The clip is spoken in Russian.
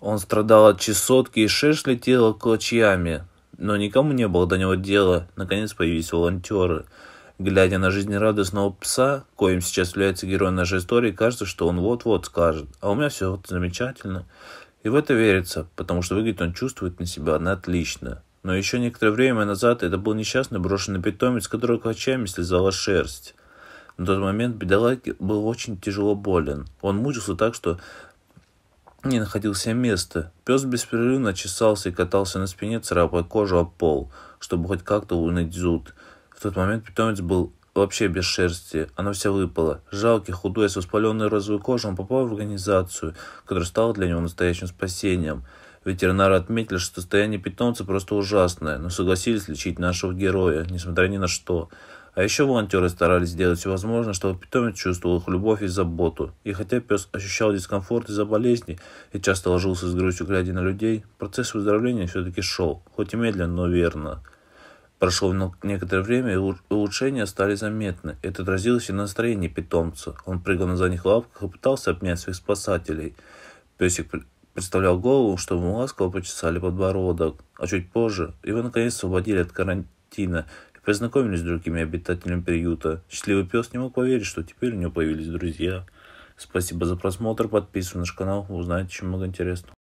Он страдал от чесотки и шерсть летела клочьями. Но никому не было до него дела. Наконец появились волонтеры. Глядя на жизнерадостного пса, коим сейчас является герой нашей истории, кажется, что он вот-вот скажет. А у меня все замечательно. И в это верится, потому что выглядит он чувствует на себя она отлично. Но еще некоторое время назад это был несчастный брошенный питомец, который клочьями слезала шерсть. На тот момент бедолаге был очень тяжело болен. Он мучился так, что не находил себе места. Пес беспрерывно чесался и катался на спине, царапая кожу об пол, чтобы хоть как-то уныть зуд. В тот момент питомец был вообще без шерсти, она вся выпала. Жалкий, худой, с воспаленной розовой кожей, он попал в организацию, которая стала для него настоящим спасением. Ветеринары отметили, что состояние питомца просто ужасное, но согласились лечить нашего героя, несмотря ни на что. А еще волонтеры старались сделать все возможное, чтобы питомец чувствовал их любовь и заботу. И хотя пес ощущал дискомфорт из-за болезни и часто ложился с грустью, глядя на людей, процесс выздоровления все-таки шел, хоть и медленно, но верно. Прошло некоторое время, и улучшения стали заметны. Это отразилось и на настроении питомца. Он прыгал на задних лапках и пытался обнять своих спасателей. Песик представлял голову, чтобы ему ласково почесали подбородок. А чуть позже его наконец освободили от карантина, Познакомились с другими обитателями приюта. Счастливый пес не мог поверить, что теперь у него появились друзья. Спасибо за просмотр, подписывайтесь на наш канал, узнаете еще много интересного.